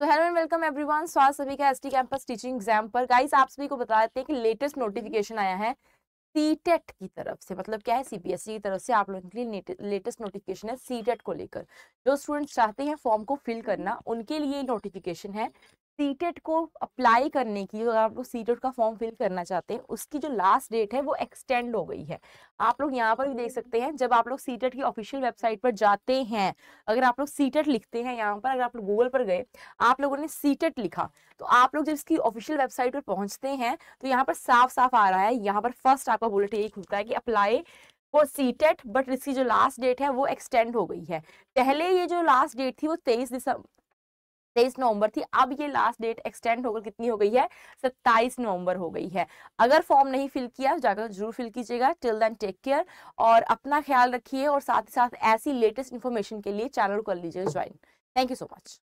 तो hello and welcome everyone स्वास्थ्य सभी का एसटी कैंपस टीचिंग एग्जाम पर गाइस आप सभी को बता देते हैं कि लेटेस्ट नोटिफिकेशन आया है सीटेट e की तरफ से मतलब क्या है सीबीएसई e की तरफ से आप लोगों के लिए लेटेस्ट नोटिफिकेशन है सीटेट e को लेकर जो स्टूडेंट्स चाहते हैं फॉर्म को फिल करना उनके लिए नोटिफिकेशन है सीटेट को अप्लाई करने की अगर आप लोग सीटेट का फॉर्म फिल करना चाहते हैं उसकी जो लास्ट डेट है वो एक्सटेंड हो गई है आप लोग यहाँ पर भी देख सकते हैं जब आप लोग सीटेट की ऑफिशियल वेबसाइट पर जाते हैं अगर आप लोग सीटेट लिखते हैं यहाँ पर अगर आप लोग गूगल पर गए आप लोगों ने सीटेट लिखा तो आप लोग जब इसकी ऑफिशियल वेबसाइट पर पहुंचते हैं तो यहाँ पर साफ साफ आ रहा है यहाँ पर फर्स्ट आपका बुलेट यही खुलता है कि अप्लाई वो सीटेट बट इसकी जो लास्ट डेट है वो एक्सटेंड हो गई है पहले ये जो लास्ट डेट थी वो तेईस दिसंबर तेईस नवंबर थी अब ये लास्ट डेट एक्सटेंड होकर कितनी हो गई है सत्ताईस नवंबर हो गई है अगर फॉर्म नहीं फिल किया जाकर जरूर फिल कीजिएगा टिल देन टेक केयर और अपना ख्याल रखिए और साथ ही साथ ऐसी लेटेस्ट इन्फॉर्मेशन के लिए चैनल कर लीजिए join thank you so much